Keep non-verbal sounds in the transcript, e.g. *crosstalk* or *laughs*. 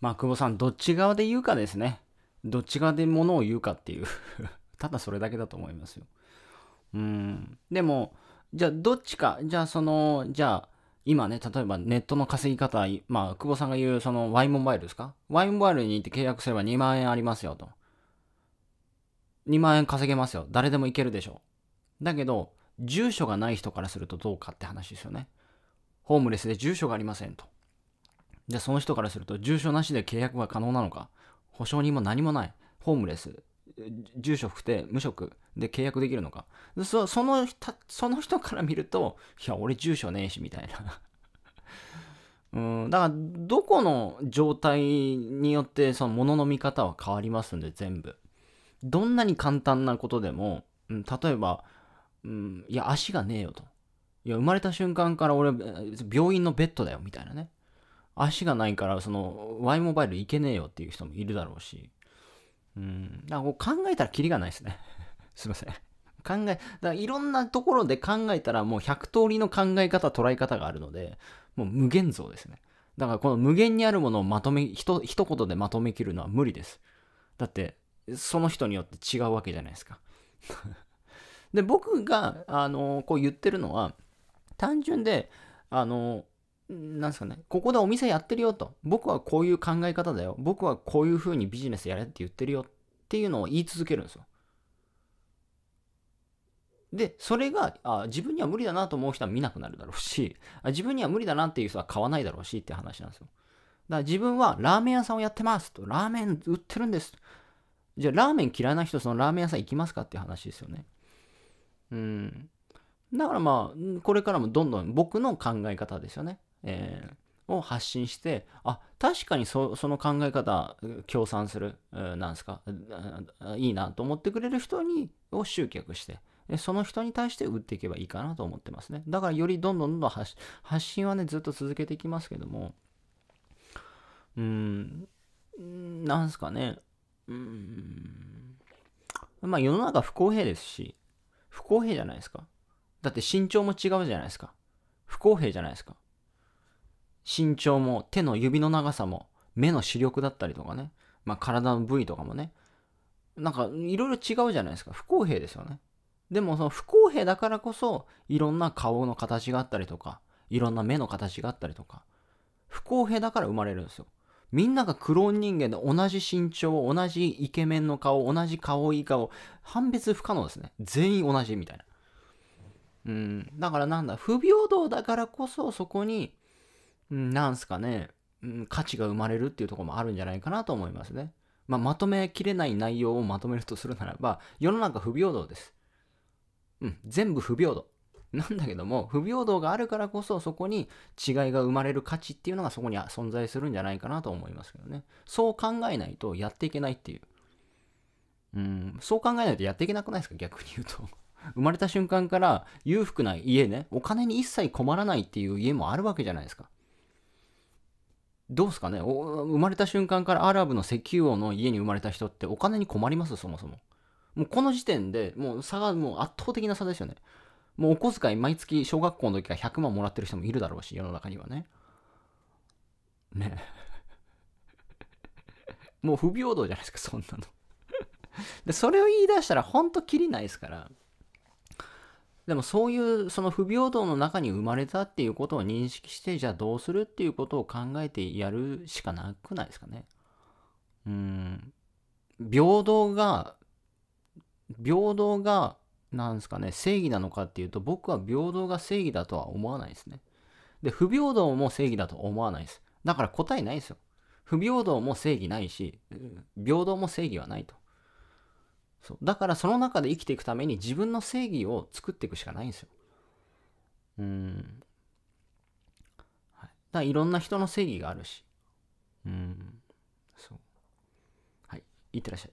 まあ、久保さん、どっち側で言うかですね。どっち側で物を言うかっていう *laughs* ただそれだけだと思いますよ。うん。でも、じゃあ、どっちか。じゃあ、その、じゃあ、今ね、例えばネットの稼ぎ方、まあ、久保さんが言う、その、Y モバイルですか ?Y モバイルに行って契約すれば2万円ありますよと。2万円稼げますよ。誰でもいけるでしょう。だけど、住所がない人からするとどうかって話ですよね。ホームレスで住所がありませんと。じゃあその人からすると、住所なしで契約が可能なのか保証人も何もない。ホームレス。住所不定、無職で契約できるのかそそのその人から見ると、いや、俺住所ねえし、みたいな。*laughs* うん、だから、どこの状態によって、その物の見方は変わりますんで、全部。どんなに簡単なことでも、うん、例えば、うん、いや、足がねえよと。いや、生まれた瞬間から俺、病院のベッドだよ、みたいなね。足がないから、その、Y モバイルいけねえよっていう人もいるだろうし、うん、だからう考えたらキリがないですね。*laughs* すいません。考え、だいろんなところで考えたらもう100通りの考え方、捉え方があるので、もう無限像ですね。だからこの無限にあるものをまとめ、ひと、一言でまとめきるのは無理です。だって、その人によって違うわけじゃないですか。*laughs* で、僕が、あのー、こう言ってるのは、単純で、あのー、なんですかね、ここでお店やってるよと、僕はこういう考え方だよ、僕はこういう風にビジネスやれって言ってるよっていうのを言い続けるんですよ。で、それがあ自分には無理だなと思う人は見なくなるだろうし *laughs* あ、自分には無理だなっていう人は買わないだろうしって話なんですよ。だから自分はラーメン屋さんをやってますと、ラーメン売ってるんです。じゃあラーメン嫌いな人、そのラーメン屋さん行きますかっていう話ですよね。うん。だからまあ、これからもどんどん僕の考え方ですよね。えー、を発信して、あ、確かにその考え方、協賛する、なんすか、いいなと思ってくれる人に、を集客して、その人に対して打っていけばいいかなと思ってますね。だからよりどんどんどんどん発信はね、ずっと続けていきますけども、うん、なんすかね、うん、まあ世の中不公平ですし、不公平じゃないですか。だって身長も違うじゃないですか。不公平じゃないですか。身長も手の指の長さも目の視力だったりとかね、まあ、体の部位とかもねなんかいろいろ違うじゃないですか不公平ですよねでもその不公平だからこそいろんな顔の形があったりとかいろんな目の形があったりとか不公平だから生まれるんですよみんながクローン人間で同じ身長同じイケメンの顔同じ顔いい顔判別不可能ですね全員同じみたいなうんだからなんだ不平等だからこそそこになんすかね、うん、価値が生まれるっていうとこもあるんじゃないかなと思いますね。まあ、まとめきれない内容をまとめるとするならば、世の中不平等です。うん、全部不平等。なんだけども、不平等があるからこそ、そこに違いが生まれる価値っていうのがそこに存在するんじゃないかなと思いますけどね。そう考えないとやっていけないっていう。うん、そう考えないとやっていけなくないですか逆に言うと。*laughs* 生まれた瞬間から裕福な家ね、お金に一切困らないっていう家もあるわけじゃないですか。どうすかね生まれた瞬間からアラブの石油王の家に生まれた人ってお金に困りますそもそも。もうこの時点でもう差がもう圧倒的な差ですよね。もうお小遣い毎月小学校の時から100万もらってる人もいるだろうし、世の中にはね。ね *laughs* もう不平等じゃないですか、そんなの *laughs* で、それを言い出したら本当きりないですから。でもそういうその不平等の中に生まれたっていうことを認識して、じゃあどうするっていうことを考えてやるしかなくないですかね。うん。平等が、平等が、なんですかね、正義なのかっていうと、僕は平等が正義だとは思わないですね。で、不平等も正義だと思わないです。だから答えないですよ。不平等も正義ないし、平等も正義はないと。そうだからその中で生きていくために自分の正義を作っていくしかないんですよ。うん。はい、だいろんな人の正義があるし。うん。そう。はい。いってらっしゃい。